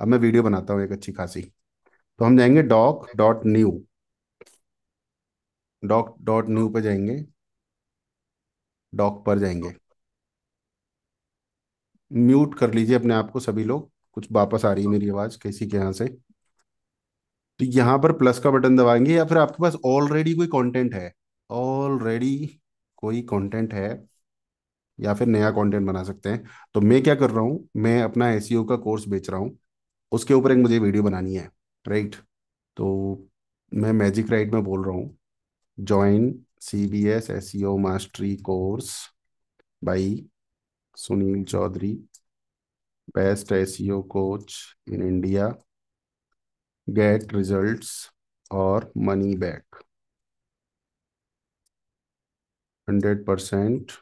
अब मैं वीडियो बनाता हूँ एक अच्छी खासी तो हम जाएंगे doc dot new doc dot new पर जाएंगे डॉक पर जाएंगे म्यूट कर लीजिए अपने आप को सभी लोग कुछ वापस आ रही है मेरी आवाज़ कैसी के यहाँ से तो यहाँ पर प्लस का बटन दबाएंगे या फिर आपके पास ऑलरेडी कोई कंटेंट है ऑलरेडी कोई कंटेंट है या फिर नया कंटेंट बना सकते हैं तो मैं क्या कर रहा हूँ मैं अपना एस e का कोर्स बेच रहा हूँ उसके ऊपर एक मुझे वीडियो बनानी है राइट तो मैं मैजिक राइट में बोल रहा हूँ join C B S S C O mastery course by Sunil Chaudhary best S C O coach in India get results और money back hundred percent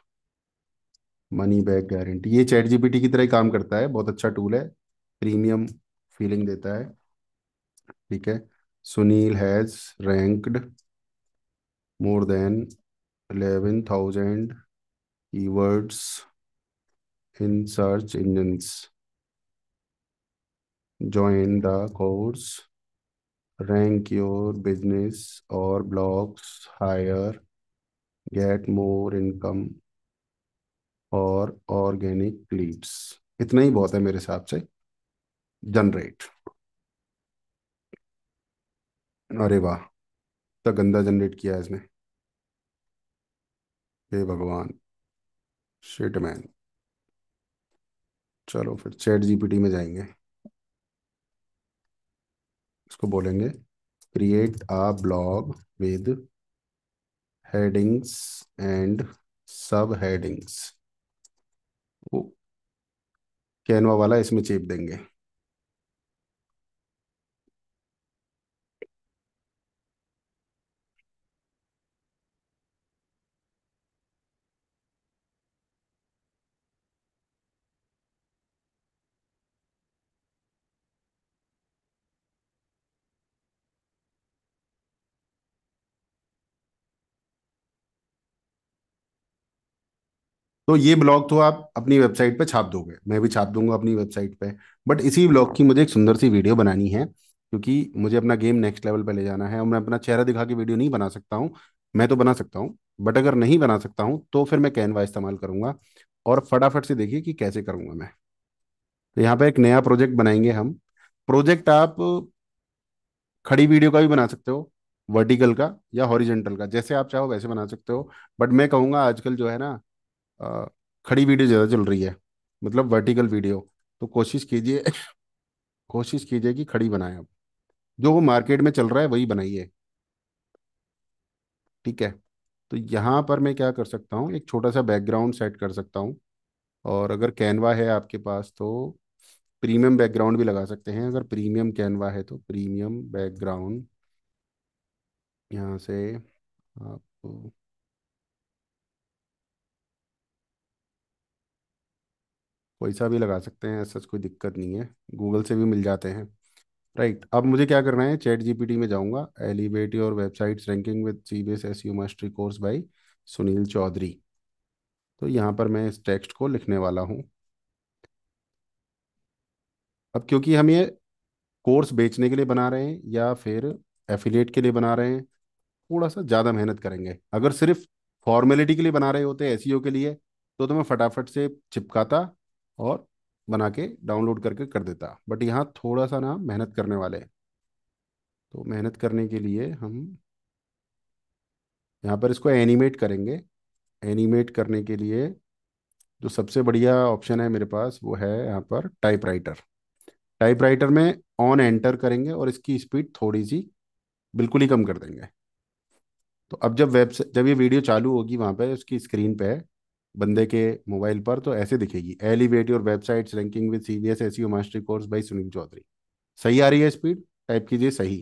money back guarantee ये चैट जीपीटी की तरह ही काम करता है बहुत अच्छा टूल है प्रीमियम फीलिंग देता है ठीक है Sunil has ranked more than eleven thousand words in search engines join the course rank your business और blogs higher get more income और ऑर्गेनिक लीड्स इतना ही बहुत है मेरे हिसाब से जनरेट अरे वाह इतना गंदा जनरेट किया है इसने हे भगवान शेट मैन चलो फिर चैट जीपीटी में जाएंगे इसको बोलेंगे create a blog with headings and sub headings Canva वाला इसमें चेप देंगे तो ये ब्लॉग तो आप अपनी वेबसाइट पे छाप दोगे मैं भी छाप दूंगा अपनी वेबसाइट पे बट इसी ब्लॉग की मुझे एक सुंदर सी वीडियो बनानी है क्योंकि मुझे अपना गेम नेक्स्ट लेवल पे ले जाना है और मैं अपना चेहरा दिखा के वीडियो नहीं बना सकता हूँ मैं तो बना सकता हूँ बट अगर नहीं बना सकता हूँ तो फिर मैं कैनवा इस्तेमाल करूँगा और फटाफट से देखिए कि कैसे करूंगा मैं तो यहाँ पर एक नया प्रोजेक्ट बनाएंगे हम प्रोजेक्ट आप खड़ी वीडियो का भी बना सकते हो वर्टिकल का या हॉरिजेंटल का जैसे आप चाहो वैसे बना सकते हो बट मैं कहूंगा आजकल जो है ना खड़ी वीडियो ज़्यादा चल रही है मतलब वर्टिकल वीडियो तो कोशिश कीजिए कोशिश कीजिए कि खड़ी बनाएं आप जो वो मार्केट में चल रहा है वही बनाइए ठीक है तो यहाँ पर मैं क्या कर सकता हूँ एक छोटा सा बैकग्राउंड सेट कर सकता हूँ और अगर कैनवा है आपके पास तो प्रीमियम बैकग्राउंड भी लगा सकते हैं अगर प्रीमियम कैनवा है तो प्रीमियम बैकग्राउंड यहाँ से आप कोई सा भी लगा सकते हैं ऐसा कोई दिक्कत नहीं है गूगल से भी मिल जाते हैं राइट अब मुझे क्या करना है चैट जीपीटी में जाऊंगा elevate your websites ranking with C B S S U mastery course by Sunil Chaudhary तो यहाँ पर मैं इस टेक्स्ट को लिखने वाला हूँ अब क्योंकि हम ये कोर्स बेचने के लिए बना रहे हैं या फिर एफिलेट के लिए बना रहे हैं थोड़ा सा ज़्यादा मेहनत करेंगे अगर सिर्फ फॉर्मेलिटी के लिए बना रहे होते एस के लिए तो, तो मैं फटाफट से चिपकाता और बना के डाउनलोड करके कर देता बट यहाँ थोड़ा सा ना मेहनत करने वाले तो मेहनत करने के लिए हम यहाँ पर इसको एनिमेट करेंगे एनिमेट करने के लिए जो सबसे बढ़िया ऑप्शन है मेरे पास वो है यहाँ पर टाइपराइटर टाइपराइटर में ऑन एंटर करेंगे और इसकी स्पीड थोड़ी सी बिल्कुल ही कम कर देंगे तो अब जब वेब जब ये वीडियो चालू होगी वहाँ पे उसकी स्क्रीन पे है बंदे के मोबाइल पर तो ऐसे दिखेगी elevate your websites ranking with C SEO mastery course by Sunil Chaudhary सही आ रही है स्पीड टाइप कीजिए सही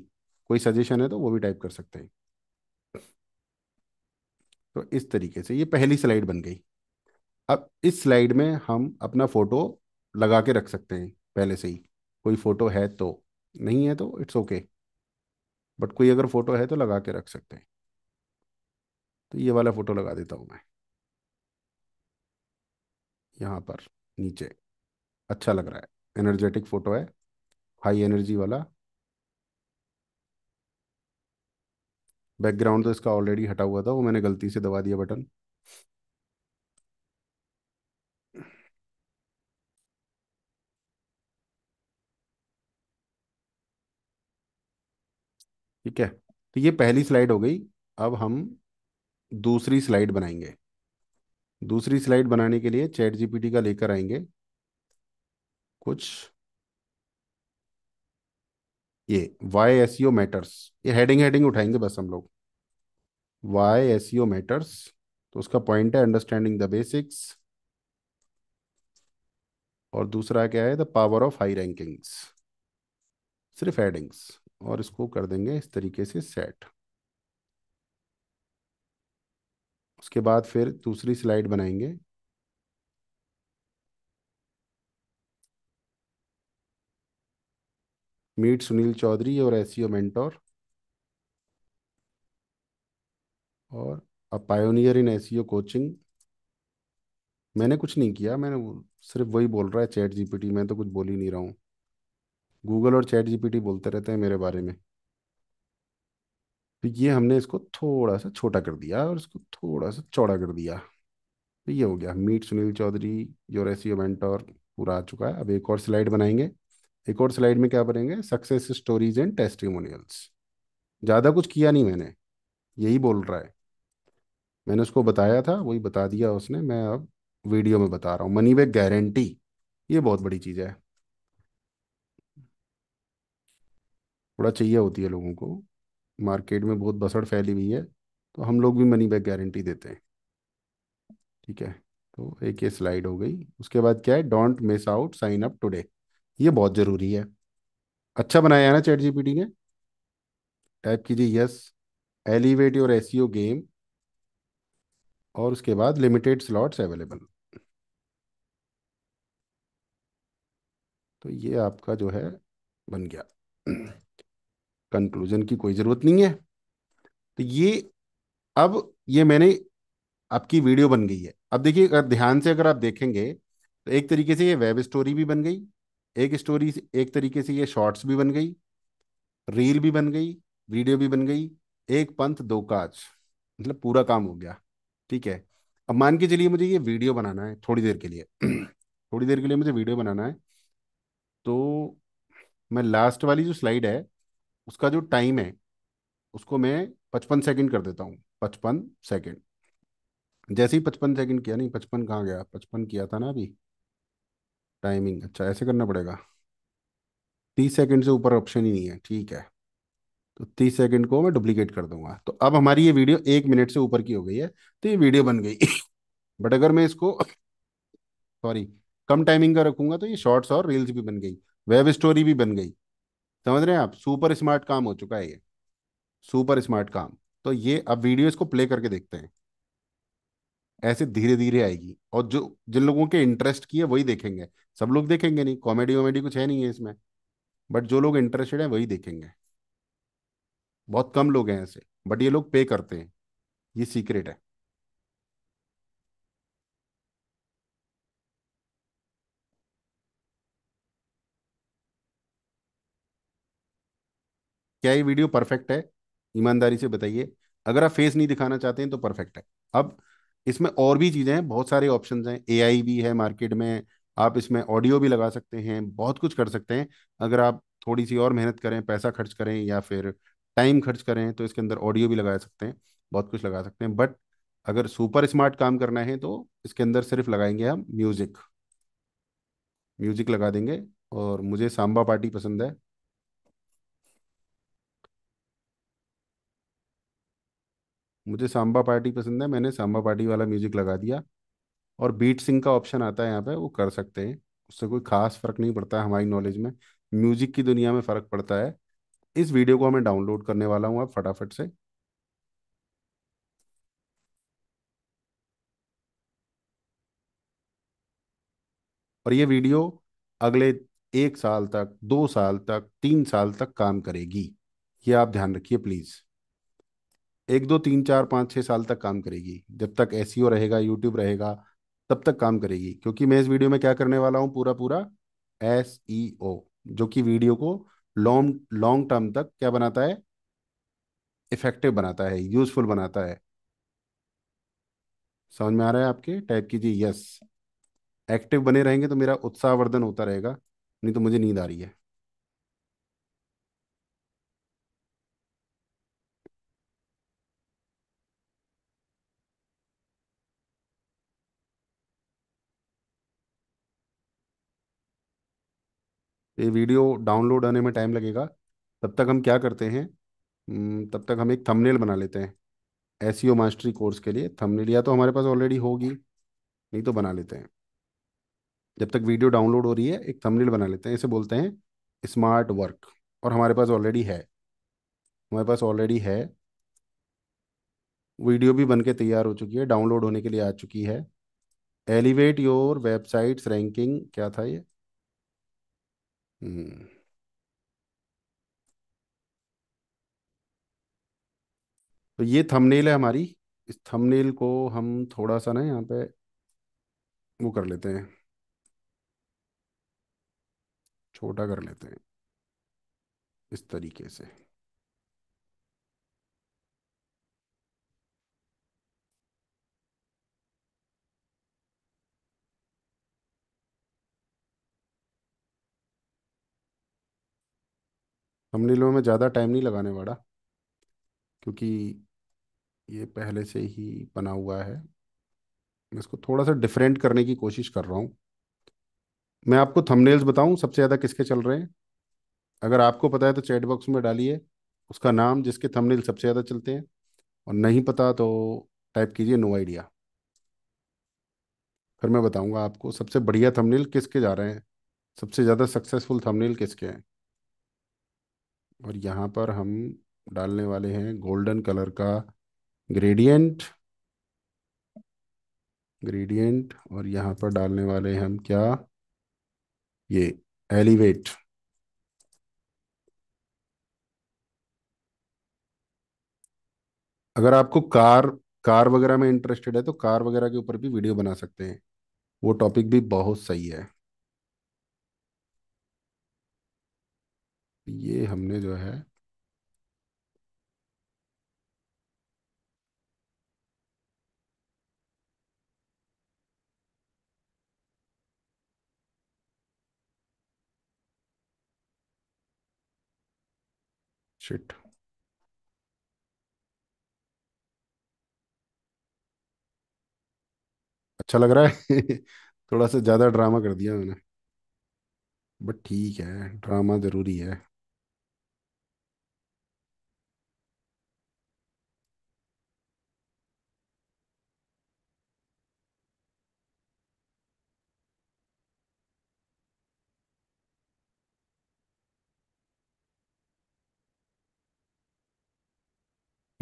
कोई सजेशन है तो वो भी टाइप कर सकते हैं तो इस तरीके से ये पहली स्लाइड बन गई अब इस स्लाइड में हम अपना फ़ोटो लगा के रख सकते हैं पहले से ही कोई फ़ोटो है तो नहीं है तो इट्स ओके बट कोई अगर फ़ोटो है तो लगा के रख सकते हैं तो ये वाला फ़ोटो लगा देता हूँ मैं यहाँ पर नीचे अच्छा लग रहा है एनर्जेटिक फोटो है हाई एनर्जी वाला बैकग्राउंड तो इसका ऑलरेडी हटा हुआ था वो मैंने गलती से दबा दिया बटन ठीक है तो ये पहली स्लाइड हो गई अब हम दूसरी स्लाइड बनाएंगे दूसरी स्लाइड बनाने के लिए चैट जीपीटी का लेकर आएंगे कुछ ये वाई एस मैटर्स ये हेडिंग हेडिंग उठाएंगे बस हम लोग वाई एस मैटर्स तो उसका पॉइंट है अंडरस्टैंडिंग द बेसिक्स और दूसरा क्या है the power of high rankings सिर्फ हेडिंग्स और इसको कर देंगे इस तरीके से सेट उसके बाद फिर दूसरी स्लाइड बनाएंगे मीट सुनील चौधरी और एसईओ मेंटोर और a pioneer in SEO coaching मैंने कुछ नहीं किया मैंने सिर्फ वही बोल रहा है चैट जीपीटी मैं तो कुछ बोल ही नहीं रहा हूँ गूगल और चैट जीपीटी बोलते रहते हैं मेरे बारे में तो ये हमने इसको थोड़ा सा छोटा कर दिया और इसको थोड़ा सा चौड़ा कर दिया तो ये हो गया meet Sunil Chaudhary your S mentor पूरा आ चुका है अब एक और स्लाइड बनाएंगे एक और स्लाइड में क्या बनेंगे सक्सेस स्टोरीज एंड टेस्टिमोनियल्स ज़्यादा कुछ किया नहीं मैंने यही बोल रहा है मैंने उसको बताया था वही बता दिया उसने मैं अब वीडियो में बता रहा हूँ मनी बैक गारंटी ये बहुत बड़ी चीज़ है थोड़ा चाहिए होती है लोगों को मार्केट में बहुत बसड़ फैली हुई है तो हम लोग भी मनी बैक गारंटी देते हैं ठीक है तो एक ये स्लाइड हो गई उसके बाद क्या है don't miss out sign up today ये बहुत ज़रूरी है अच्छा बनाया है ना चैट जीपीटी ने टाइप कीजिए yes elevate your S game और उसके बाद लिमिटेड स्लॉट्स अवेलेबल तो ये आपका जो है बन गया कंक्लूजन की कोई ज़रूरत नहीं है तो ये अब ये मैंने आपकी वीडियो बन गई है अब देखिए अगर ध्यान से अगर आप देखेंगे तो एक तरीके से ये वेब स्टोरी भी बन गई एक स्टोरी एक तरीके से ये शॉर्ट्स भी बन गई रील भी बन गई वीडियो भी बन गई एक पंथ दो काज मतलब पूरा काम हो गया ठीक है अब मान के चलिए मुझे ये वीडियो बनाना है थोड़ी देर के लिए थोड़ी देर के लिए मुझे वीडियो बनाना है तो मैं लास्ट वाली जो स्लाइड है उसका जो टाइम है उसको मैं पचपन सेकंड कर देता हूँ पचपन सेकंड जैसे ही पचपन सेकंड किया नहीं पचपन कहाँ गया पचपन किया था ना अभी टाइमिंग अच्छा ऐसे करना पड़ेगा तीस सेकंड से ऊपर ऑप्शन ही नहीं है ठीक है तो तीस सेकंड को मैं डुप्लीकेट कर दूंगा तो अब हमारी ये वीडियो एक मिनट से ऊपर की हो गई है तो ये वीडियो बन गई बट अगर मैं इसको सॉरी कम टाइमिंग का रखूंगा तो ये शॉर्ट्स और रील्स भी बन गई वेब स्टोरी भी बन गई समझ रहे हैं आप सुपर स्मार्ट काम हो चुका है ये सुपर स्मार्ट काम तो ये अब वीडियो इसको प्ले करके देखते हैं ऐसे धीरे धीरे आएगी और जो जिन लोगों के इंटरेस्ट की है वही देखेंगे सब लोग देखेंगे नहीं कॉमेडी वॉमेडी कुछ है नहीं है इसमें बट जो लोग इंटरेस्टेड है वही देखेंगे बहुत कम लोग हैं ऐसे बट ये लोग पे करते हैं ये सीक्रेट है क्या ये वीडियो परफेक्ट है ईमानदारी से बताइए अगर आप फेस नहीं दिखाना चाहते हैं तो परफेक्ट है अब इसमें और भी चीज़ें हैं बहुत सारे ऑप्शन हैं ए भी है मार्केट में आप इसमें ऑडियो भी लगा सकते हैं बहुत कुछ कर सकते हैं अगर आप थोड़ी सी और मेहनत करें पैसा खर्च करें या फिर टाइम खर्च करें तो इसके अंदर ऑडियो भी लगा सकते हैं बहुत कुछ लगा सकते हैं बट अगर सुपर स्मार्ट काम करना है तो इसके अंदर सिर्फ लगाएंगे हम म्यूज़िक म्यूज़िक लगा देंगे और मुझे सांबा पार्टी पसंद है मुझे सांबा पार्टी पसंद है मैंने सांबा पार्टी वाला म्यूजिक लगा दिया और बीट सिंह का ऑप्शन आता है यहाँ पे वो कर सकते हैं उससे कोई खास फर्क नहीं पड़ता है हमारी नॉलेज में म्यूजिक की दुनिया में फ़र्क पड़ता है इस वीडियो को मैं डाउनलोड करने वाला हूँ आप फटाफट से और ये वीडियो अगले एक साल तक दो साल तक तीन साल तक काम करेगी ये आप ध्यान रखिए प्लीज़ एक दो तीन चार पाँच छः साल तक काम करेगी जब तक एस e रहेगा यूट्यूब रहेगा तब तक काम करेगी क्योंकि मैं इस वीडियो में क्या करने वाला हूँ पूरा पूरा एस e जो कि वीडियो को लॉन्ग लॉन्ग टर्म तक क्या बनाता है इफेक्टिव बनाता है यूजफुल बनाता है समझ में आ रहा है आपके टाइप कीजिए यस एक्टिव बने रहेंगे तो मेरा उत्साहवर्धन होता रहेगा नहीं तो मुझे नींद आ रही है ये वीडियो डाउनलोड होने में टाइम लगेगा तब तक हम क्या करते हैं तब तक हम एक थंबनेल बना लेते हैं एस मास्टरी कोर्स के लिए थंबनेल या तो हमारे पास ऑलरेडी होगी नहीं तो बना लेते हैं जब तक वीडियो डाउनलोड हो रही है एक थंबनेल बना लेते हैं इसे बोलते हैं स्मार्ट वर्क और हमारे पास ऑलरेडी है हमारे पास ऑलरेडी है वीडियो भी बन के तैयार हो चुकी है डाउनलोड होने के लिए आ चुकी है एलिवेट योर वेबसाइट्स रैंकिंग क्या था ये हम्म। तो ये थंबनेल है हमारी इस थंबनेल को हम थोड़ा सा ना यहाँ पे वो कर लेते हैं छोटा कर लेते हैं इस तरीके से हमने में में ज़्यादा टाइम नहीं लगाने वाला क्योंकि ये पहले से ही बना हुआ है मैं इसको थोड़ा सा डिफरेंट करने की कोशिश कर रहा हूँ मैं आपको थंबनेल्स बताऊँ सबसे ज़्यादा किसके चल रहे हैं अगर आपको पता है तो चैट बॉक्स में डालिए उसका नाम जिसके थंबनेल सबसे ज़्यादा चलते हैं और नहीं पता तो टाइप कीजिए नो आइडिया फिर मैं बताऊंगा आपको सबसे बढ़िया थंबनेल किसके जा रहे हैं सबसे ज़्यादा सक्सेसफुल थंबनेल किसके हैं और यहाँ पर हम डालने वाले हैं गोल्डन कलर का ग्रेडियंट ग्रेडियंट और यहाँ पर डालने वाले हम क्या ये एलिवेट अगर आपको कार कार वगैरह में इंटरेस्टेड है तो कार वगैरह के ऊपर भी वीडियो बना सकते हैं वो टॉपिक भी बहुत सही है ये हमने जो है शिट अच्छा लग रहा है थोड़ा सा ज़्यादा ड्रामा कर दिया मैंने बट ठीक है ड्रामा ज़रूरी है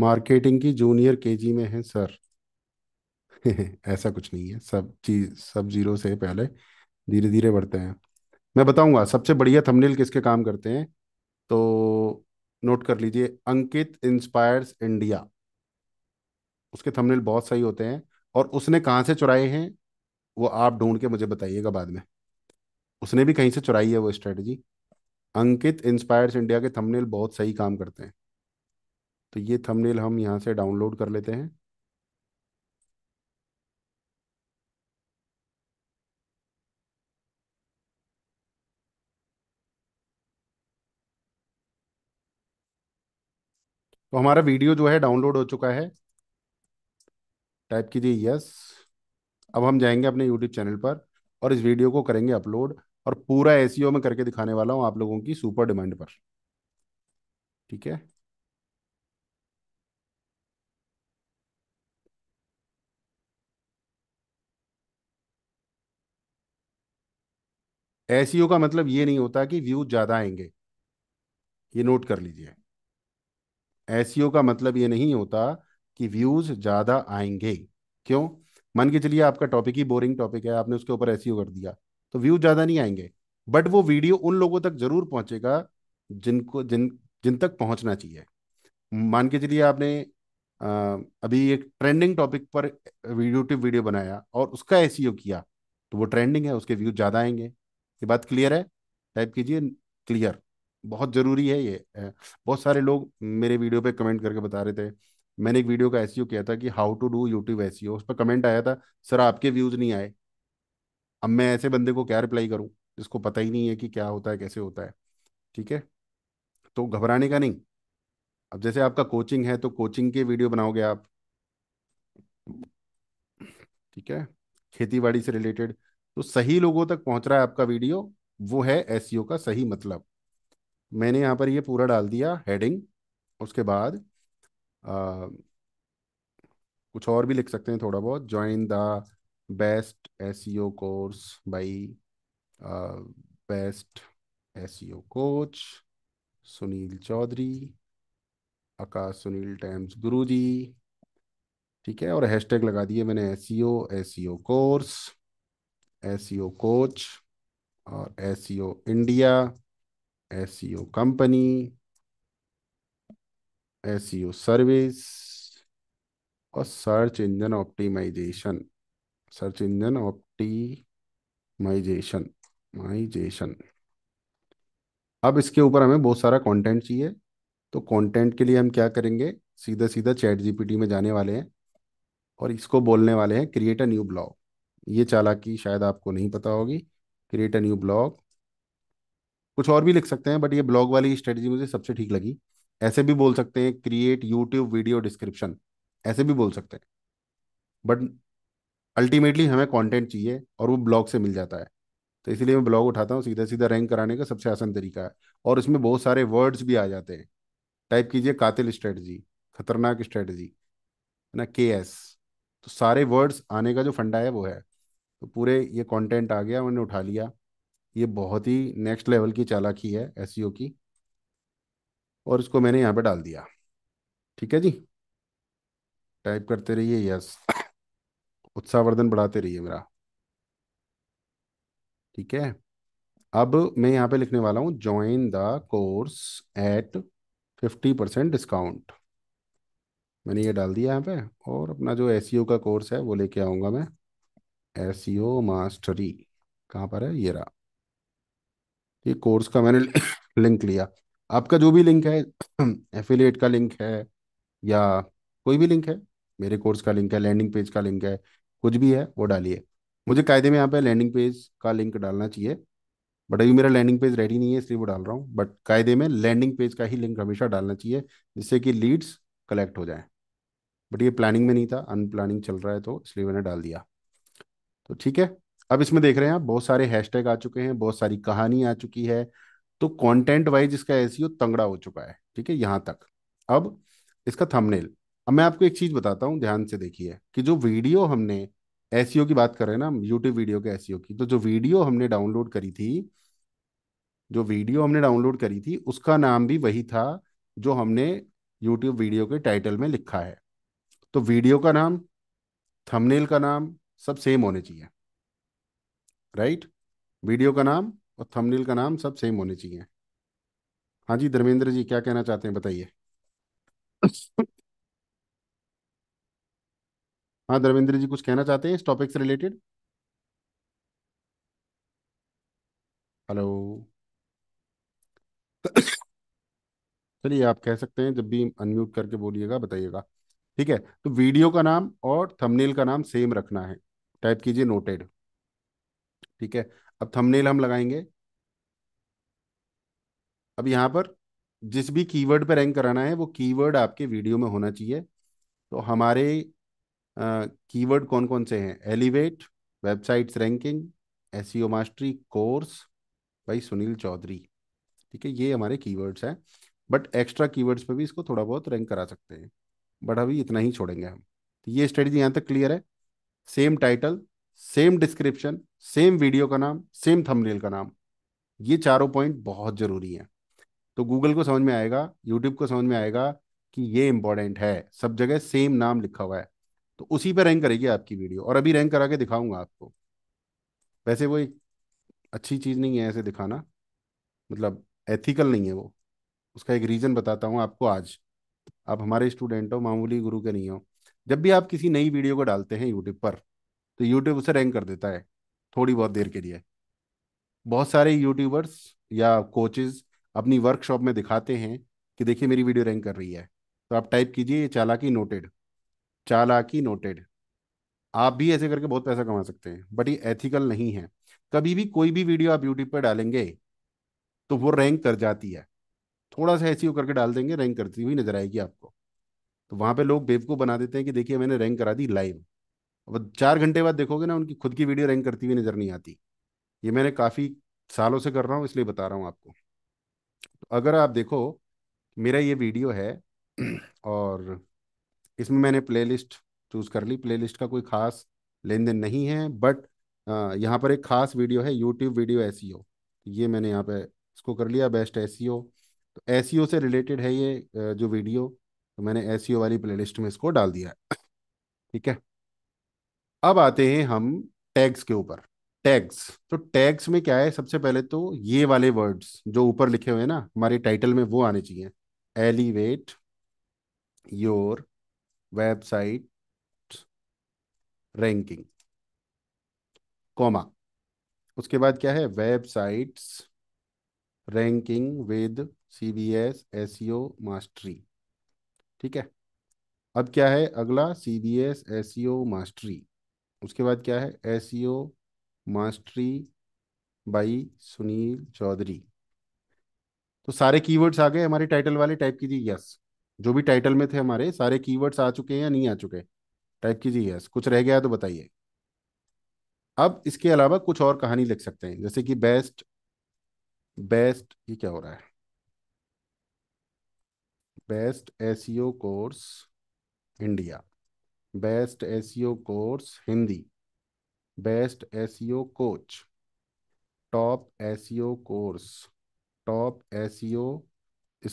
मार्केटिंग की जूनियर केजी में है सर ऐसा कुछ नहीं है सब चीज सब जीरो से पहले धीरे धीरे बढ़ते हैं मैं बताऊंगा सबसे बढ़िया थंबनेल किसके काम करते हैं तो नोट कर लीजिए अंकित इंस्पायर्स इंडिया उसके थंबनेल बहुत सही होते हैं और उसने कहाँ से चुराए हैं वो आप ढूंढ के मुझे बताइएगा बाद में उसने भी कहीं से चुराई है वो स्ट्रेटजी अंकित इंस्पायर्स इंडिया के थंबनेल बहुत सही काम करते हैं तो ये थंबनेल हम यहाँ से डाउनलोड कर लेते हैं तो हमारा वीडियो जो है डाउनलोड हो चुका है टाइप कीजिए यस अब हम जाएंगे अपने यूट्यूब चैनल पर और इस वीडियो को करेंगे अपलोड और पूरा एसईओ e में करके दिखाने वाला हूं आप लोगों की सुपर डिमांड पर ठीक है एस का मतलब ये नहीं होता कि व्यूज ज़्यादा आएंगे ये नोट कर लीजिए एस का मतलब ये नहीं होता कि व्यूज ज़्यादा आएंगे क्यों मान के चलिए आपका टॉपिक ही बोरिंग टॉपिक है आपने उसके ऊपर एस कर दिया तो व्यूज ज़्यादा नहीं आएंगे बट वो वीडियो उन लोगों तक ज़रूर पहुंचेगा जिनको जिन जिन तक पहुंचना चाहिए मान के चलिए आपने आ, अभी एक ट्रेंडिंग टॉपिक पर यूट्यूब वीडियो बनाया और उसका एस किया तो वो ट्रेंडिंग है उसके व्यूज ज़्यादा आएंगे ये बात क्लियर है टाइप कीजिए क्लियर बहुत ज़रूरी है ये बहुत सारे लोग मेरे वीडियो पे कमेंट करके बता रहे थे मैंने एक वीडियो का एस e किया था कि how to do YouTube S उस पर कमेंट आया था सर आपके व्यूज़ नहीं आए अब मैं ऐसे बंदे को क्या रिप्लाई करूँ जिसको पता ही नहीं है कि क्या होता है कैसे होता है ठीक है तो घबराने का नहीं अब जैसे आपका कोचिंग है तो कोचिंग के वीडियो बनाओगे आप ठीक है खेती बाड़ी से रिलेटेड तो सही लोगों तक पहुंच रहा है आपका वीडियो वो है एस e का सही मतलब मैंने यहाँ पर ये पूरा डाल दिया हेडिंग उसके बाद आ, कुछ और भी लिख सकते हैं थोड़ा बहुत join the best S course by best S coach Sunil Chaudhary Akash Sunil times Guruji ठीक है और हैशटैग लगा दिए मैंने S C O course S coach e और S India S company S service और search engine optimisation search engine optimisation माइजेशन अब इसके ऊपर हमें बहुत सारा कंटेंट चाहिए तो कंटेंट के लिए हम क्या करेंगे सीधा सीधा चैट जीपीटी में जाने वाले हैं और इसको बोलने वाले हैं क्रिएट अ न्यू ब्लॉग ये चालाकी शायद आपको नहीं पता होगी क्रिएट अ न्यू ब्लॉग कुछ और भी लिख सकते हैं बट ये ब्लॉग वाली स्ट्रेटजी मुझे सबसे ठीक लगी ऐसे भी बोल सकते हैं क्रिएट यूट्यूब वीडियो डिस्क्रिप्शन ऐसे भी बोल सकते हैं बट अल्टीमेटली हमें कंटेंट चाहिए और वो ब्लॉग से मिल जाता है तो इसलिए मैं ब्लॉग उठाता हूँ सीधा सीधा रैंक कराने का सबसे आसान तरीका है और इसमें बहुत सारे वर्ड्स भी आ जाते हैं टाइप कीजिए कातिल स्ट्रेटजी खतरनाक स्ट्रेटजी है ना के एस तो सारे वर्ड्स आने का जो फंडा है वो है तो पूरे ये कंटेंट आ गया मैंने उठा लिया ये बहुत ही नेक्स्ट लेवल की चालाकी है एस e की और इसको मैंने यहाँ पे डाल दिया ठीक है जी टाइप करते रहिए यस उत्साहवर्धन बढ़ाते रहिए मेरा ठीक है अब मैं यहाँ पे लिखने वाला हूँ join the course at fifty percent discount मैंने ये डाल दिया यहाँ पे और अपना जो एस e का कोर्स है वो लेके आऊँगा मैं एस यो मास्टरी कहाँ पर है ये रहा ये कोर्स का मैंने लिंक लिया आपका जो भी लिंक है एफिलिएट का लिंक है या कोई भी लिंक है मेरे कोर्स का लिंक है लैंडिंग पेज का लिंक है कुछ भी है वो डालिए मुझे कायदे में यहाँ पे लैंडिंग पेज का लिंक डालना चाहिए बट अभी मेरा लैंडिंग पेज रेडी नहीं है इसलिए वो डाल रहा हूँ बट कायदे में लैंडिंग पेज का ही लिंक हमेशा डालना चाहिए जिससे कि लीड्स कलेक्ट हो जाए बट ये प्लानिंग में नहीं था अनप्लानिंग चल रहा है तो इसलिए मैंने डाल दिया तो ठीक है अब इसमें देख रहे हैं आप बहुत सारे हैशटैग आ चुके हैं बहुत सारी कहानी आ चुकी है तो कंटेंट वाइज इसका एसईओ तंगड़ा हो चुका है ठीक है यहाँ तक अब इसका थंबनेल अब मैं आपको एक चीज़ बताता हूँ ध्यान से देखिए कि जो वीडियो हमने एसईओ की बात कर रहे हैं ना यूट्यूब वीडियो के एसईओ की तो जो वीडियो हमने डाउनलोड करी थी जो वीडियो हमने डाउनलोड करी थी उसका नाम भी वही था जो हमने यूट्यूब वीडियो के टाइटल में लिखा है तो वीडियो का नाम थंबनेल का नाम सब सेम होने चाहिए राइट वीडियो का नाम और थंबनेल का नाम सब सेम होने चाहिए हाँ जी धर्मेंद्र जी क्या कहना चाहते हैं बताइए हाँ धर्मेंद्र जी कुछ कहना चाहते हैं इस टॉपिक से रिलेटेड हेलो चलिए आप कह सकते हैं जब भी अनम्यूट करके बोलिएगा बताइएगा ठीक है तो वीडियो का नाम और थंबनेल का नाम सेम रखना है टाइप कीजिए नोटेड ठीक है अब थंबनेल हम लगाएंगे अब यहाँ पर जिस भी कीवर्ड पर रैंक कराना है वो कीवर्ड आपके वीडियो में होना चाहिए तो हमारे कीवर्ड कौन कौन से हैं elevate websites ranking S mastery course भाई सुनील चौधरी ठीक है ये हमारे कीवर्ड्स हैं बट एक्स्ट्रा कीवर्ड्स पे भी इसको थोड़ा बहुत रैंक करा सकते हैं बट अभी इतना ही छोड़ेंगे हम तो ये स्ट्रेटजी यहाँ तक क्लियर है same title same description same video का नाम सेम थंबनेल का नाम ये चारों पॉइंट बहुत ज़रूरी हैं तो गूगल को समझ में आएगा यूट्यूब को समझ में आएगा कि ये इंपॉर्टेंट है सब जगह सेम नाम लिखा हुआ है तो उसी पर रैंक करेगी आपकी वीडियो और अभी रैंक करा के दिखाऊंगा आपको वैसे वो एक अच्छी चीज़ नहीं है ऐसे दिखाना मतलब एथिकल नहीं है वो उसका एक रीज़न बताता हूँ आपको आज आप हमारे स्टूडेंट हो मामूली गुरु के नहीं हो जब भी आप किसी नई वीडियो को डालते हैं यूट्यूब पर तो यूट्यूब उसे रैंक कर देता है थोड़ी बहुत देर के लिए बहुत सारे यूट्यूबर्स या कोचेज अपनी वर्कशॉप में दिखाते हैं कि देखिए मेरी वीडियो रैंक कर रही है तो आप टाइप कीजिए ये चालाकी नोटेड चालाकी नोटेड आप भी ऐसे करके बहुत पैसा कमा सकते हैं बट ये एथिकल नहीं है कभी भी कोई भी वीडियो आप यूट्यूब पर डालेंगे तो वो रैंक कर जाती है थोड़ा सा ऐसी करके डाल देंगे रैंक करती हुई नजर आएगी आपको तो वहाँ पे लोग बेवकूफ़ बना देते हैं कि देखिए मैंने रैंक करा दी लाइव अब चार घंटे बाद देखोगे ना उनकी खुद की वीडियो रैंक करती हुई नज़र नहीं आती ये मैंने काफ़ी सालों से कर रहा हूँ इसलिए बता रहा हूँ आपको तो अगर आप देखो मेरा ये वीडियो है और इसमें मैंने प्लेलिस्ट चूज़ कर ली प्लेलिस्ट का कोई ख़ास लेन देन नहीं है बट यहाँ पर एक ख़ास वीडियो है यूट्यूब वीडियो एस e ये मैंने यहाँ पर इसको कर लिया बेस्ट एस e तो एस e से रिलेटेड है ये जो वीडियो तो मैंने एस वाली प्ले में इसको डाल दिया ठीक है अब आते हैं हम टैग्स के ऊपर टैग्स तो टैग्स में क्या है सबसे पहले तो ये वाले वर्ड्स जो ऊपर लिखे हुए हैं ना हमारे टाइटल में वो आने चाहिए elevate your website ranking comma उसके बाद क्या है websites ranking with C B S S mastery ठीक है अब क्या है अगला C D S S mastery उसके बाद क्या है S mastery by Sunil Chaudhary तो सारे कीवर्ड्स आ गए हमारे टाइटल वाले टाइप कीजिए यस जो भी टाइटल में थे हमारे सारे कीवर्ड्स आ चुके हैं या नहीं आ चुके टाइप कीजिए यस कुछ रह गया तो बताइए अब इसके अलावा कुछ और कहानी लिख सकते हैं जैसे कि बेस्ट बेस्ट ये क्या हो रहा है best SEO course India best SEO course Hindi best SEO coach top SEO course top SEO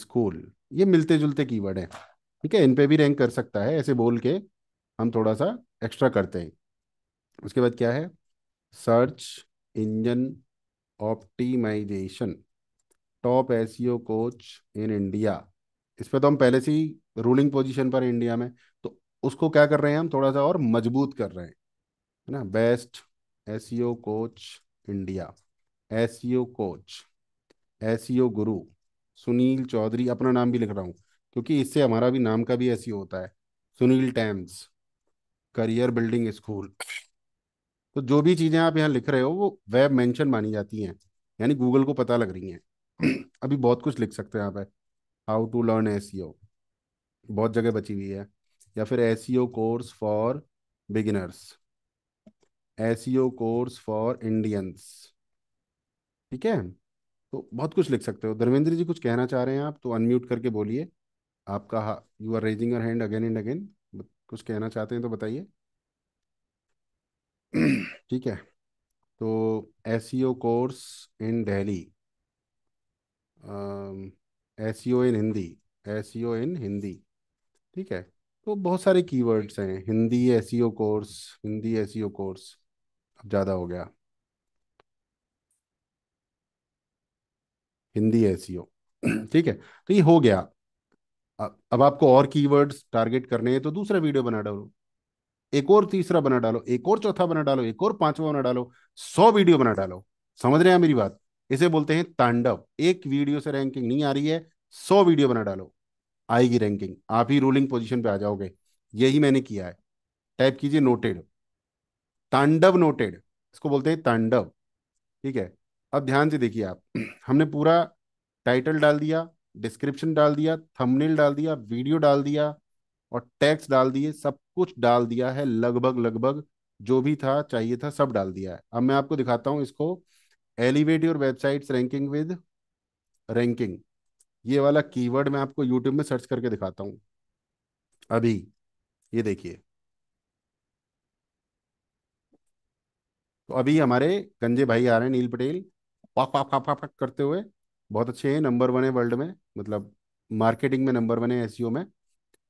school ये मिलते जुलते कीवर्ड हैं ठीक है इन पे भी रैंक कर सकता है ऐसे बोल के हम थोड़ा सा एक्स्ट्रा करते हैं उसके बाद क्या है search engine optimisation top SEO coach in India इस पर तो हम पहले से ही रूलिंग पोजिशन पर इंडिया में तो उसको क्या कर रहे हैं हम थोड़ा सा और मजबूत कर रहे हैं है ना best S coach India S coach S guru Sunil Chaudhary अपना नाम भी लिख रहा हूँ क्योंकि इससे हमारा भी नाम का भी एस e होता है Sunil times career building school तो जो भी चीज़ें आप यहाँ लिख रहे हो वो वेब मेंशन मानी जाती हैं यानी गूगल को पता लग रही हैं अभी बहुत कुछ लिख सकते हैं यहाँ पे हाउ टू लर्न एस बहुत जगह बची हुई है या फिर S course for beginners S course for Indians ठीक है तो बहुत कुछ लिख सकते हो धर्मेंद्र जी कुछ कहना चाह रहे हैं आप तो अनम्यूट करके बोलिए आपका you are raising your hand again and again कुछ कहना चाहते हैं तो बताइए ठीक है तो S course in Delhi S in Hindi S in Hindi ठीक है तो बहुत सारे कीवर्ड्स हैं Hindi S course Hindi S course अब ज़्यादा हो गया हिंदी एस e ठीक है तो ये हो गया अब आपको और कीवर्ड्स टारगेट करने हैं तो दूसरा वीडियो बना डालो एक और तीसरा बना डालो एक और चौथा बना डालो एक और पांचवा बना डालो सौ वीडियो बना डालो समझ रहे हैं मेरी बात इसे बोलते हैं तांडव एक वीडियो से रैंकिंग नहीं आ रही है सौ वीडियो बना डालो आएगी रैंकिंग आप ही रूलिंग पोजिशन पे आ जाओगे यही मैंने किया है टाइप कीजिए नोटेड तांडव नोटेड इसको बोलते हैं तांडव ठीक है अब ध्यान से देखिए आप हमने पूरा टाइटल डाल दिया डिस्क्रिप्शन डाल दिया थंबनेल डाल दिया वीडियो डाल दिया और टैक्स डाल दिए सब कुछ डाल दिया है लगभग लगभग जो भी था चाहिए था सब डाल दिया है अब मैं आपको दिखाता हूँ इसको elevate your websites ranking with ranking ये वाला कीवर्ड मैं आपको यूट्यूब में सर्च करके दिखाता हूँ अभी ये देखिए तो अभी हमारे गंजे भाई आ रहे हैं नील पटेल पाक पाक पाक पाक करते हुए बहुत अच्छे हैं नंबर वन है वर्ल्ड में मतलब मार्केटिंग में नंबर वन है एस e में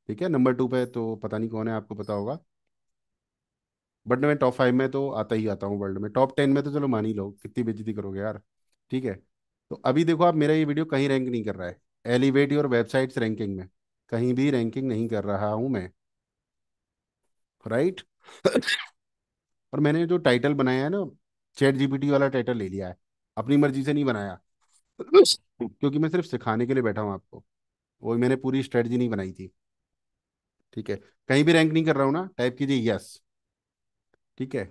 ठीक है नंबर टू पे तो पता नहीं कौन है आपको पता होगा बट मैं टॉप फाइव में तो आता ही आता हूँ वर्ल्ड में टॉप टेन में तो चलो मान ही लो कितनी बेजती करोगे यार ठीक है तो अभी देखो आप मेरा ये वीडियो कहीं रैंक नहीं कर रहा है एलिवेट योर वेबसाइट्स रैंकिंग में कहीं भी रैंकिंग नहीं कर रहा हूं मैं राइट और मैंने जो टाइटल बनाया है ना चैट जीपीटी वाला टाइटल ले लिया है अपनी मर्जी से नहीं बनाया क्योंकि मैं सिर्फ सिखाने के लिए बैठा हूँ आपको वो मैंने पूरी स्ट्रेटजी नहीं बनाई थी ठीक है कहीं भी रैंक नहीं कर रहा हूँ ना टाइप कीजिए यस ठीक है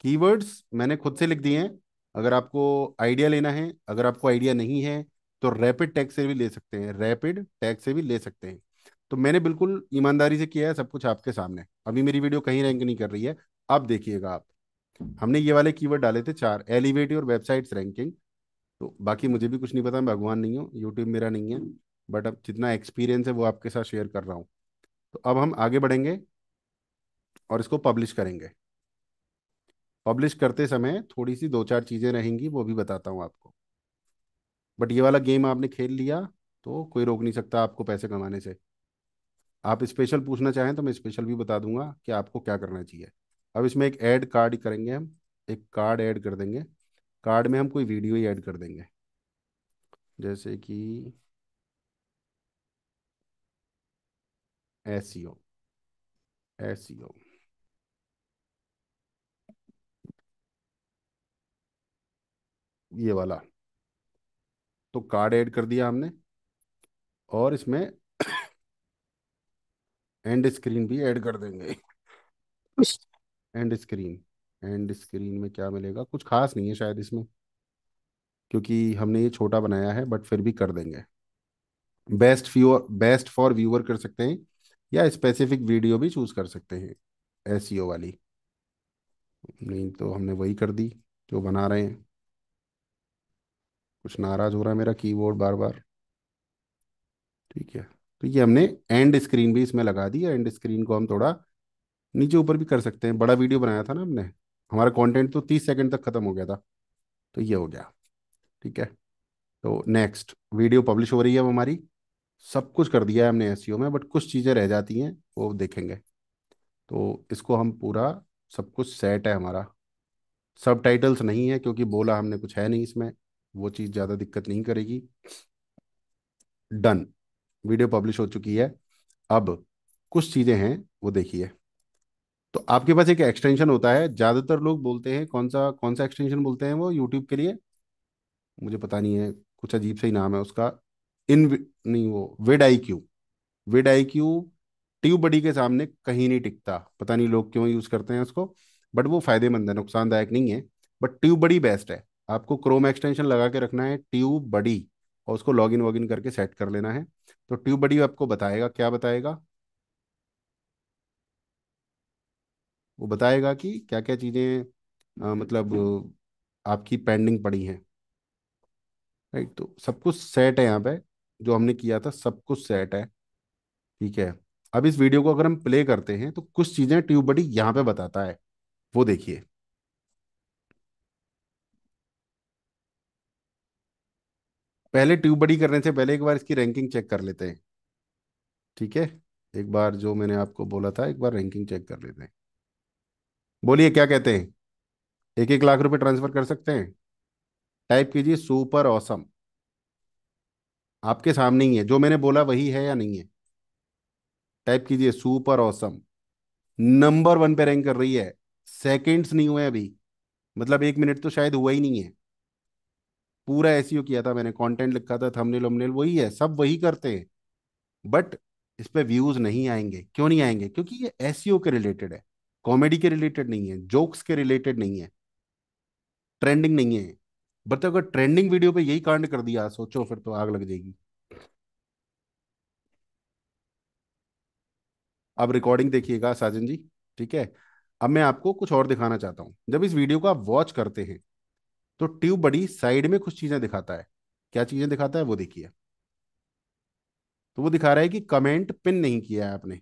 कीवर्ड्स मैंने खुद से लिख दिए हैं अगर आपको आइडिया लेना है अगर आपको आइडिया नहीं है तो रैपिड टैग से भी ले सकते हैं रैपिड टैग से भी ले सकते हैं तो मैंने बिल्कुल ईमानदारी से किया है सब कुछ आपके सामने अभी मेरी वीडियो कहीं रैंक नहीं कर रही है आप देखिएगा आप हमने ये वाले कीवर्ड डाले थे चार एलिवेटी और वेबसाइट्स रैंकिंग तो बाकी मुझे भी कुछ नहीं पता मैं भगवान नहीं हूँ यूट्यूब मेरा नहीं है बट अब जितना एक्सपीरियंस है वो आपके साथ शेयर कर रहा हूँ तो अब हम आगे बढ़ेंगे और इसको पब्लिश करेंगे पब्लिश करते समय थोड़ी सी दो चार चीज़ें रहेंगी वो भी बताता हूँ आपको बट ये वाला गेम आपने खेल लिया तो कोई रोक नहीं सकता आपको पैसे कमाने से आप स्पेशल पूछना चाहें तो मैं स्पेशल भी बता दूंगा कि आपको क्या करना चाहिए अब इसमें एक ऐड कार्ड करेंगे हम एक कार्ड ऐड कर देंगे कार्ड में हम कोई वीडियो ही ऐड कर देंगे जैसे कि S C O S C ओ ये वाला तो कार्ड ऐड कर दिया हमने और इसमें एंड स्क्रीन भी ऐड कर देंगे एंड स्क्रीन एंड स्क्रीन में क्या मिलेगा कुछ खास नहीं है शायद इसमें क्योंकि हमने ये छोटा बनाया है बट फिर भी कर देंगे best viewer best for viewer कर सकते हैं या स्पेसिफिक वीडियो भी चूज कर सकते हैं एसईओ e वाली नहीं तो हमने वही कर दी जो बना रहे हैं कुछ नाराज हो रहा है मेरा कीबोर्ड बार बार ठीक है तो ये हमने एंड स्क्रीन भी इसमें लगा दी है एंड स्क्रीन को हम थोड़ा नीचे ऊपर भी कर सकते हैं बड़ा वीडियो बनाया था ना हमने हमारा कंटेंट तो तीस सेकंड तक ख़त्म हो गया था तो ये हो गया ठीक है तो नेक्स्ट वीडियो पब्लिश हो रही है अब हमारी सब कुछ कर दिया है हमने एस e में बट कुछ चीज़ें रह जाती हैं वो देखेंगे तो इसको हम पूरा सब कुछ सेट है हमारा सब टाइटल्स नहीं है क्योंकि बोला हमने कुछ है नहीं इसमें वो चीज़ ज़्यादा दिक्कत नहीं करेगी डन वीडियो पब्लिश हो चुकी है अब कुछ चीज़ें हैं वो देखिए तो आपके पास एक एक्सटेंशन होता है ज़्यादातर लोग बोलते हैं कौन सा कौन सा एक्सटेंशन बोलते हैं वो यूट्यूब के लिए मुझे पता नहीं है कुछ अजीब सा ही नाम है उसका इन नहीं वो vidIQ vidIQ TubeBuddy के सामने कहीं नहीं टिकता पता नहीं लोग क्यों यूज़ करते हैं उसको बट वो फ़ायदेमंद है नुकसानदायक नहीं है बट ट्यूब बड़ी बेस्ट है आपको क्रोम एक्सटेंशन लगा के रखना है ट्यूब बडी और उसको लॉग इन वॉग इन करके सेट कर लेना है तो ट्यूब बडी आपको बताएगा क्या बताएगा वो बताएगा कि क्या क्या चीज़ें मतलब आपकी पेंडिंग पड़ी हैं राइट तो सब कुछ सेट है यहाँ पे जो हमने किया था सब कुछ सेट है ठीक है अब इस वीडियो को अगर हम प्ले करते हैं तो कुछ चीज़ें ट्यूब बडी यहाँ पे बताता है वो देखिए पहले ट्यूब बड़ी करने से पहले एक बार इसकी रैंकिंग चेक कर लेते हैं ठीक है एक बार जो मैंने आपको बोला था एक बार रैंकिंग चेक कर लेते हैं बोलिए क्या कहते हैं एक एक लाख रुपए ट्रांसफर कर सकते हैं टाइप कीजिए सुपर औसम आपके सामने ही है जो मैंने बोला वही है या नहीं है टाइप कीजिए सुपर औसम नंबर वन पे रैंक कर रही है सेकेंड्स नहीं हुए अभी मतलब एक मिनट तो शायद हुआ ही नहीं है पूरा एस किया था मैंने कंटेंट लिखा था थंबनेल वमनेल वही है सब वही करते हैं बट इस पर व्यूज नहीं आएंगे क्यों नहीं आएंगे क्योंकि ये एस e के रिलेटेड है कॉमेडी के रिलेटेड नहीं है जोक्स के रिलेटेड नहीं है ट्रेंडिंग नहीं है बट अगर ट्रेंडिंग वीडियो पे यही कांड कर दिया सोचो फिर तो आग लग जाएगी अब रिकॉर्डिंग देखिएगा साजन जी ठीक है अब मैं आपको कुछ और दिखाना चाहता हूं जब इस वीडियो को आप वॉच करते हैं तो ट्यूब बड़ी साइड में कुछ चीजें दिखाता है क्या चीजें दिखाता है वो देखिए तो वो दिखा रहा है कि कमेंट पिन नहीं किया है आपने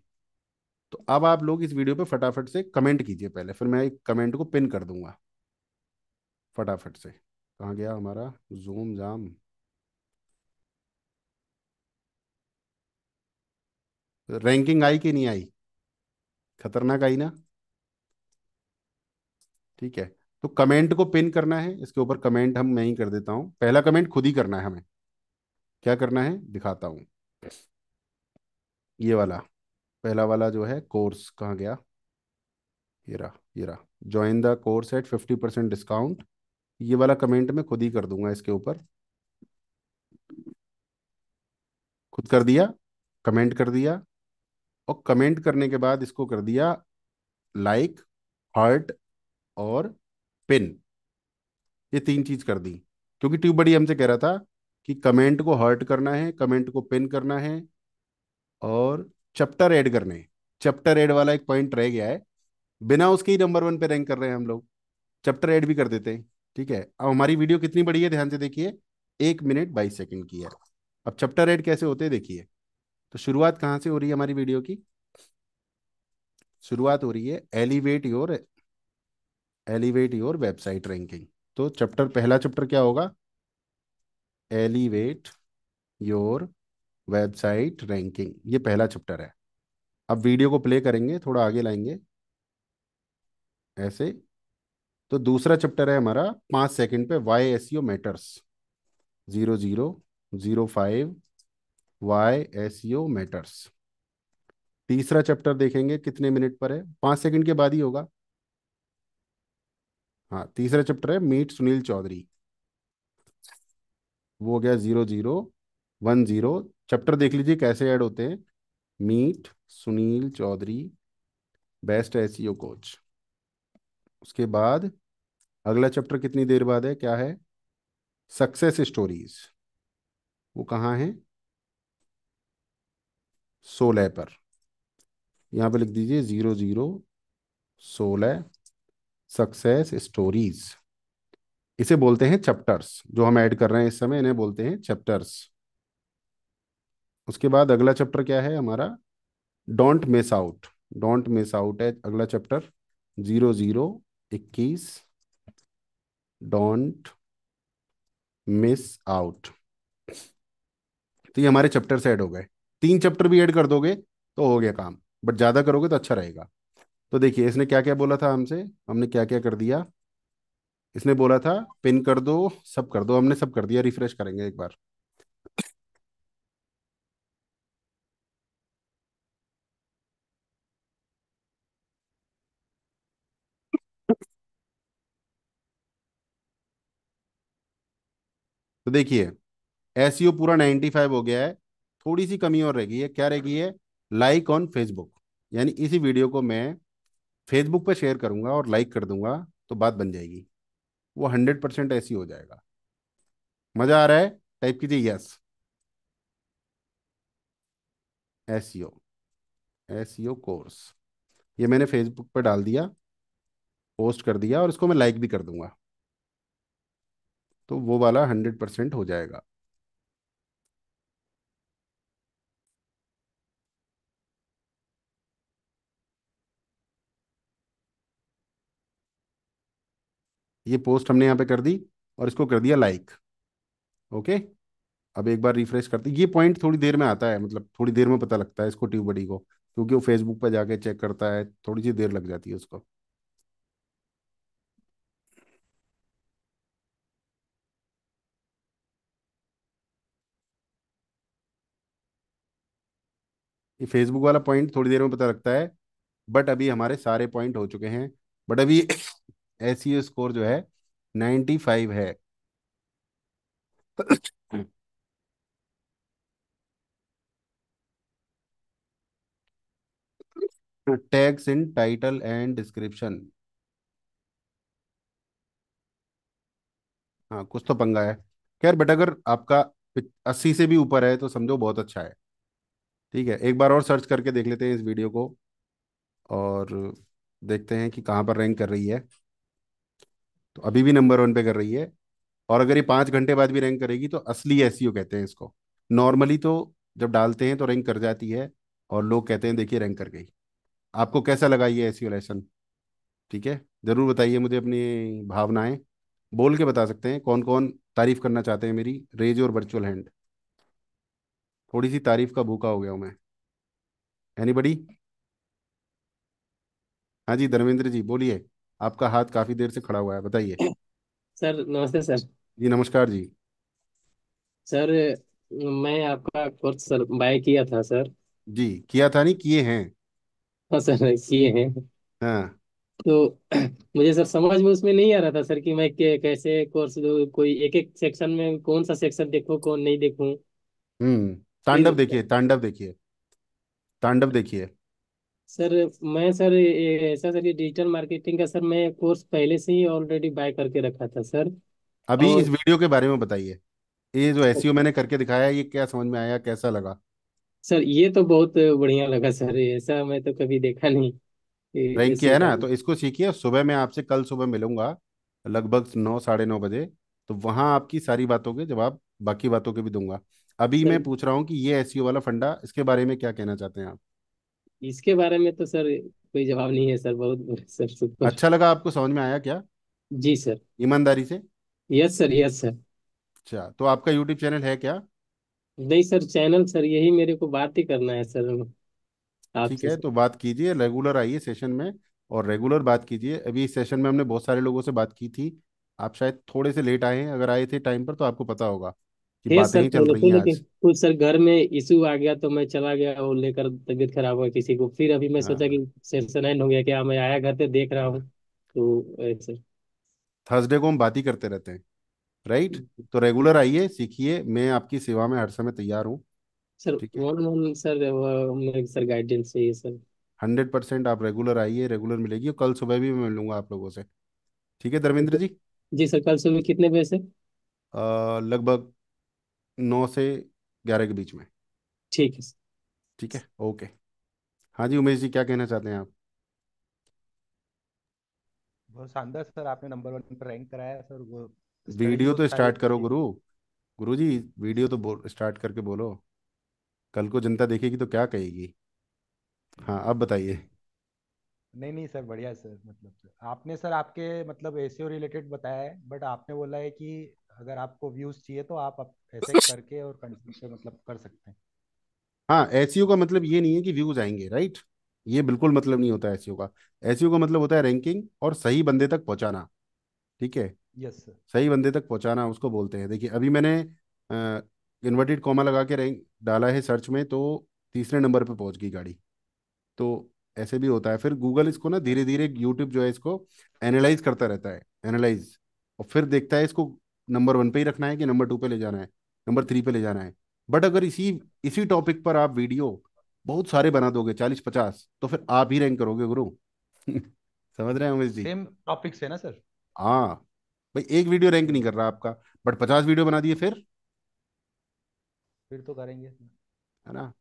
तो अब आप लोग इस वीडियो पे फटाफट से कमेंट कीजिए पहले फिर मैं एक कमेंट को पिन कर दूंगा फटाफट से कहा गया हमारा जूम जाम रैंकिंग आई कि नहीं आई खतरनाक आई ना ठीक है तो कमेंट को पिन करना है इसके ऊपर कमेंट हम मैं ही कर देता हूँ पहला कमेंट खुद ही करना है हमें क्या करना है दिखाता हूँ ये वाला पहला वाला जो है कोर्स कहाँ गया ये रहा ये रहा join the course at fifty percent discount ये वाला कमेंट मैं खुद ही कर दूंगा इसके ऊपर खुद कर दिया कमेंट कर दिया और कमेंट करने के बाद इसको कर दिया लाइक हार्ट और पिन ये तीन चीज कर दी क्योंकि ट्यूब बड़ी हमसे कह रहा था कि कमेंट को हर्ट करना है कमेंट को पिन करना है और चैप्टर ऐड करने चैप्टर ऐड वाला एक पॉइंट रह गया है बिना उसके ही नंबर वन पे रैंक कर रहे हैं हम लोग चैप्टर ऐड भी कर देते हैं ठीक है अब हमारी वीडियो कितनी बड़ी है ध्यान से देखिए एक मिनट बाईस सेकंड की है अब चैप्टर ऐड कैसे होते हैं देखिए तो शुरुआत कहाँ से हो रही है हमारी वीडियो की शुरुआत हो रही है elevate your elevate your website ranking तो चैप्टर पहला चैप्टर क्या होगा एलिवेट योर वेबसाइट रैंकिंग ये पहला चैप्टर है अब वीडियो को प्ले करेंगे थोड़ा आगे लाएंगे ऐसे तो दूसरा चैप्टर है हमारा पाँच सेकंड पे why S U matters zero zero zero five why S U matters तीसरा चैप्टर देखेंगे कितने मिनट पर है पाँच सेकंड के बाद ही होगा हाँ तीसरा चैप्टर है मीट सुनील चौधरी वो हो गया zero zero one zero chapter देख लीजिए कैसे ऐड होते हैं meet Sunil Chaudhary best S coach उसके बाद अगला चैप्टर कितनी देर बाद है क्या है सक्सेस स्टोरीज वो कहाँ है सोलह पर यहाँ पे लिख दीजिए ज़ीरो ज़ीरो सोलह सक्सेस स्टोरीज इसे बोलते हैं चैप्टर्स जो हम ऐड कर रहे हैं इस समय इन्हें बोलते हैं चैप्टर्स उसके बाद अगला चैप्टर क्या है हमारा don't miss out don't miss out है अगला चैप्टर जीरो जीरो इक्कीस डोंट मिस आउट तो ये हमारे चैप्टर से ऐड हो गए तीन चैप्टर भी ऐड कर दोगे तो हो गया काम बट ज़्यादा करोगे तो अच्छा रहेगा तो देखिए इसने क्या क्या बोला था हमसे हमने क्या क्या कर दिया इसने बोला था पिन कर दो सब कर दो हमने सब कर दिया रिफ्रेश करेंगे एक बार तो देखिए एस e पूरा नाइन्टी फाइव हो गया है थोड़ी सी कमी और रह गई है क्या रह गई है लाइक ऑन फेसबुक यानी इसी वीडियो को मैं फेसबुक पे शेयर करूँगा और लाइक कर दूंगा तो बात बन जाएगी वो हंड्रेड परसेंट ऐसी हो जाएगा मज़ा आ रहा है टाइप कीजिए यस एस एसईओ कोर्स ये मैंने फेसबुक पर डाल दिया पोस्ट कर दिया और इसको मैं लाइक भी कर दूंगा तो वो वाला हंड्रेड परसेंट हो जाएगा ये पोस्ट हमने यहाँ पे कर दी और इसको कर दिया लाइक ओके अब एक बार रिफ्रेश करते ये पॉइंट थोड़ी देर में आता है मतलब थोड़ी देर में पता लगता है इसको ट्यूब बडी को क्योंकि वो फेसबुक पर जाके चेक करता है थोड़ी सी देर लग जाती है उसको ये फेसबुक वाला पॉइंट थोड़ी देर में पता लगता है बट अभी हमारे सारे पॉइंट हो चुके हैं बट अभी एस स्कोर जो है नाइन्टी फाइव है tags in title and description हाँ कुछ तो पंगा है खैर बट अगर आपका अस्सी से भी ऊपर है तो समझो बहुत अच्छा है ठीक है एक बार और सर्च करके देख लेते हैं इस वीडियो को और देखते हैं कि कहाँ पर रैंक कर रही है तो अभी भी नंबर वन पे कर रही है और अगर ये पाँच घंटे बाद भी रैंक करेगी तो असली एस कहते हैं इसको नॉर्मली तो जब डालते हैं तो रैंक कर जाती है और लोग कहते हैं देखिए रैंक कर गई आपको कैसा लगा ये एस लेसन ठीक है ज़रूर बताइए मुझे अपनी भावनाएं बोल के बता सकते हैं कौन कौन तारीफ़ करना चाहते हैं मेरी रेज और वर्चुअल हैंड थोड़ी सी तारीफ़ का भूखा हो गया हूँ मैं एनी बड़ी हाँ जी धर्मेंद्र जी बोलिए आपका हाथ काफी देर से खड़ा हुआ है बताइए सर नमस्ते सर जी नमस्कार जी सर मैं आपका कोर्स सर बाय किया था सर जी किया था नहीं किए हैं हाँ सर किए हैं हाँ तो मुझे सर समझ में उसमें नहीं आ रहा था सर कि मैं के, कैसे कोर्स दूँ कोई एक एक सेक्शन में कौन सा सेक्शन देखूँ कौन नहीं देखूं हम्म तांडव देखिए तांडव देखिए तांडव देखिए सर मैं सर ऐसा सर ये डिजिटल मार्केटिंग का सर मैं कोर्स पहले से ही ऑलरेडी बाय करके रखा था सर अभी और... इस वीडियो के बारे में बताइए ये जो एस मैंने करके दिखाया ये क्या समझ में आया कैसा लगा सर ये तो बहुत बढ़िया लगा सर ऐसा मैं तो कभी देखा नहीं रैंक किया है ना तो इसको सीखिए सुबह मैं आपसे कल सुबह मिलूंगा लगभग नौ साढ़े नौ बजे तो वहां आपकी सारी बातों के जवाब बाकी बातों के भी दूंगा अभी मैं पूछ रहा हूँ कि ये एस वाला फंडा इसके बारे में क्या कहना चाहते हैं आप इसके बारे में तो सर कोई जवाब नहीं है सर बहुत सर सुपर अच्छा लगा आपको समझ में आया क्या जी सर ईमानदारी से यस सर यस सर अच्छा तो आपका यूट्यूब चैनल है क्या नहीं सर चैनल सर यही मेरे को बात ही करना है सर आपसे ठीक है तो बात कीजिए रेगुलर आइए सेशन में और रेगुलर बात कीजिए अभी इस सेशन में हमने बहुत सारे लोगों से बात की थी आप शायद थोड़े से लेट आए हैं अगर आए थे टाइम पर तो आपको पता होगा तो कि बातें तो सर चल रही हैं लेकिन आज कुछ सर घर में इशू आ गया तो मैं चला गया वो लेकर तबीयत खराब हुआ किसी को फिर अभी मैं हाँ। सोचा कि सेशन एंड हो गया क्या मैं आया घर पे देख रहा हूँ तो ऐसे थर्सडे को हम बात ही करते रहते हैं राइट हम्म। तो रेगुलर आइए सीखिए मैं आपकी सेवा में हर समय तैयार हूँ सर ठीक है वन वन सर मेरे सर गाइडेंस चाहिए सर हंड्रेड परसेंट आप रेगुलर आइए रेगुलर मिलेगी और कल सुबह भी मैं मिलूंगा आप लोगों से ठीक है धर्मेंद्र जी जी सर कल सुबह कितने बजे से लगभग नौ से ग्यारह के बीच में ठीक है ठीक है ओके हाँ जी उमेश जी क्या कहना चाहते हैं आप बहुत शानदार सर आपने नंबर वन पर रैंक कराया सर वो वीडियो तो, तो स्टार्ट करो गुरु गुरु जी वीडियो तो स्टार्ट करके बोलो कल को जनता देखेगी तो क्या कहेगी हाँ अब बताइए नहीं नहीं सर बढ़िया सर मतलब आपने सर आपके मतलब ए रिलेटेड बताया है बट आपने बोला है कि अगर आपको व्यूज चाहिए तो आप, आप ऐसे तो करके और कंट्री मतलब कर सकते हैं हाँ एस e का मतलब ये नहीं है कि व्यूज आएंगे राइट ये बिल्कुल मतलब नहीं होता एस e का एस e का मतलब होता है रैंकिंग और सही बंदे तक पहुंचाना ठीक है यस yes, सही बंदे तक पहुंचाना उसको बोलते हैं देखिए अभी मैंने इन्वर्टेड कॉमा लगा के रैंक डाला है सर्च में तो तीसरे नंबर पे पहुंच गई गाड़ी तो ऐसे भी होता है फिर गूगल इसको ना धीरे धीरे यूट्यूब जो है इसको एनालाइज करता रहता है एनालाइज और फिर देखता है इसको नंबर वन पे ही रखना है कि नंबर टू पे ले जाना है नंबर थ्री पे ले जाना है बट अगर इसी इसी टॉपिक पर आप वीडियो बहुत सारे बना दोगे चालीस पचास तो फिर आप ही रैंक करोगे गुरु समझ रहे हैं उमेश जी सेम टॉपिक से ना सर हाँ भाई एक वीडियो रैंक नहीं कर रहा आपका बट पचास वीडियो बना दिए फिर फिर तो करेंगे है ना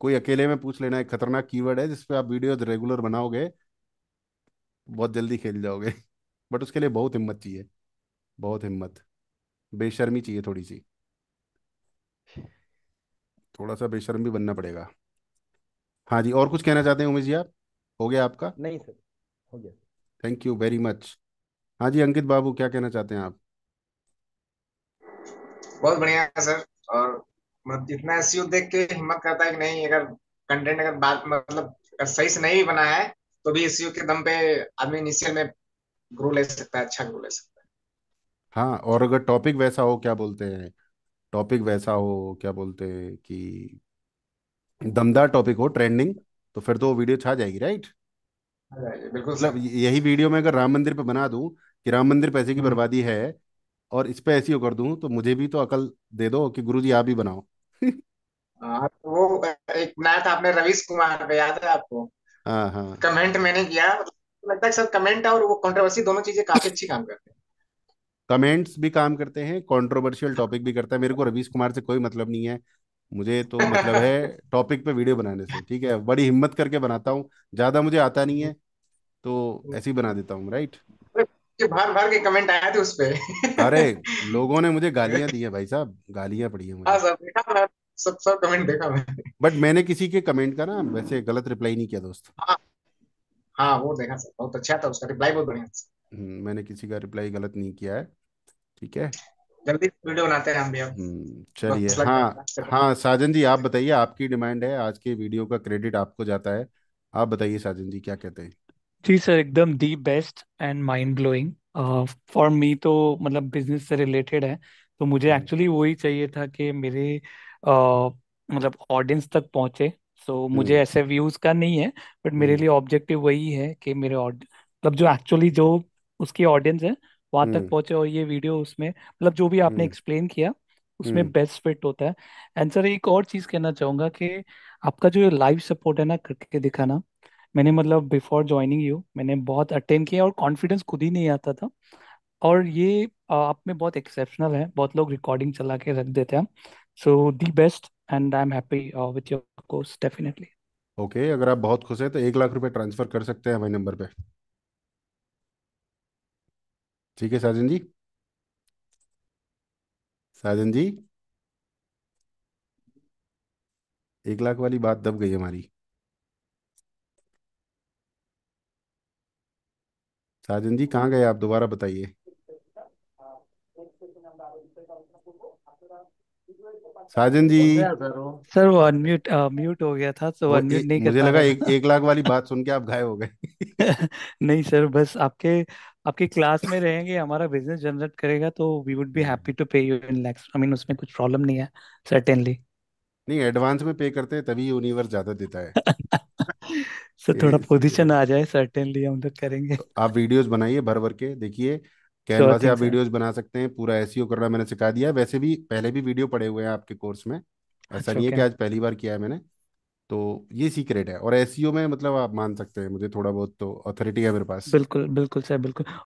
कोई अकेले में पूछ लेना एक खतरनाक कीवर्ड है जिसपे आप वीडियो रेगुलर बनाओगे बहुत जल्दी खेल जाओगे बट उसके लिए बहुत हिम्मत चाहिए बहुत हिम्मत बेशर्मी चाहिए थोड़ी सी थोड़ा सा बेशर्म भी बनना पड़ेगा हाँ जी और कुछ कहना चाहते हैं उमेश जी आप हो गया आपका नहीं सर हो गया थैंक यू वेरी मच हाँ जी अंकित बाबू क्या कहना चाहते हैं आप बहुत बढ़िया है सर और मतलब इतना एसयू देख के हिम्मत करता है कि नहीं अगर कंटेंट अगर बात मतलब अगर सही से नहीं बना है तो भी एसयू के दम पे आदमी इनिशियल में ग्रो ले सकता है अच्छा ग्रो ले सकता है हाँ और अगर टॉपिक वैसा हो क्या बोलते हैं टॉपिक वैसा हो क्या बोलते हैं कि दमदार टॉपिक हो ट्रेंडिंग तो फिर तो वो वीडियो छा जाएगी राइट बिल्कुल मतलब सही यही वीडियो मैं अगर राम मंदिर पे बना दूं कि राम मंदिर पैसे की हम्म बर्बादी है और इस पे ऐसी कर दूं तो मुझे भी तो अकल दे दो कि गुरुजी आप ही बनाओ हाँ तो वो एक बनाया था आपने रवीश कुमार पे याद है आपको हाँ हाँ कमेंट मैंने किया मतलब लगता है सर कमेंट और वो कंट्रोवर्सी दोनों चीजें काफी अच्छी काम करते हैं कमेंट्स भी काम करते हैं कंट्रोवर्शियल टॉपिक भी करता है मेरे को रवीश कुमार से कोई मतलब नहीं है मुझे तो मतलब है टॉपिक पे वीडियो बनाने से ठीक है बड़ी हिम्मत करके बनाता हूँ ज्यादा मुझे आता नहीं है तो ऐसे ही बना देता हूँ राइट बाहर बाहर के कमेंट आए थे उस पे अरे लोगों ने मुझे गालियां दी है भाई साहब गालियां पड़ी है मुझे हाँ सब देखा सब सब कमेंट देखा मैंने बट मैंने किसी के कमेंट का ना वैसे गलत रिप्लाई नहीं किया दोस्त हाँ हाँ वो देखा सर बहुत अच्छा था उसका रिप्लाई बहुत बढ़िया हम्म, मैंने किसी का रिप्लाई गलत नहीं किया है ठीक है जल्दी वीडियो बनाते हैं हम भी अब हम्म, चलिए हाँ हाँ साजन जी आप बताइए आपकी डिमांड है आज के वीडियो का क्रेडिट आपको जाता है आप बताइए साजन जी क्या कहते हैं जी सर एकदम the best and mind blowing for me तो मतलब बिजनेस से रिलेटेड है तो मुझे हम्म। एक्चुअली वही चाहिए था कि मेरे uh, मतलब ऑडियंस तक पहुंचे सो so, मुझे हम्म। ऐसे व्यूज का नहीं है बट मेरे लिए ऑब्जेक्टिव वही है कि मेरे मतलब जो एक्चुअली जो उसकी ऑडियंस है वहां तक हम्म। पहुंचे और ये वीडियो उसमें मतलब जो भी आपने एक्सप्लेन हम्म। किया उसमें बेस्ट हम्म। फिट होता है एंड सर एक और चीज कहना चाहूंगा कि आपका जो लाइव सपोर्ट है ना करके दिखाना मैंने मतलब बिफोर ज्वाइनिंग यू मैंने बहुत अटेंड किया और कॉन्फिडेंस खुद ही नहीं आता था और ये आप में बहुत एक्सेप्शनल है बहुत लोग रिकॉर्डिंग चला के रख देते हैं so the best and I am happy with your course definitely okay अगर आप बहुत खुश हैं तो एक लाख रुपए ट्रांसफर कर सकते हैं हमारे नंबर पे ठीक है साजन जी साजन जी एक लाख वाली बात दब गई हमारी साजन जी कहाँ गए आप दोबारा बताइए साजन जी सर वो अनम्यूट म्यूट हो गया था तो अनम्यूट नहीं कर मुझे लगा एक एक लाख वाली बात सुन के आप गायब हो गए नहीं सर बस आपके आपकी क्लास में रहेंगे हमारा बिजनेस जनरेट करेगा तो we would be happy to pay you in lakhs I mean उसमें कुछ प्रॉब्लम नहीं है सर्टेनली नहीं एडवांस में पे करते हैं तभी यूनिवर्स ज्यादा देता है सर so, थोड़ा पोजीशन आ जाए सर्टेनली हम तो करेंगे तो आप वीडियोस बनाइए भर भर के देखिए कैनवा sure से आप वीडियोस बना सकते हैं पूरा एसईओ e करना मैंने सिखा दिया वैसे भी पहले भी वीडियो पड़े हुए हैं आपके कोर्स में ऐसा नहीं है कि आज पहली बार किया है मैंने तो ये सीक्रेट है और एस e में मतलब आप मान सकते हैं मुझे थोड़ा बहुत तो अथॉरिटी है मेरे पास बिल्कुल बिल्कुल सर बिल्कुल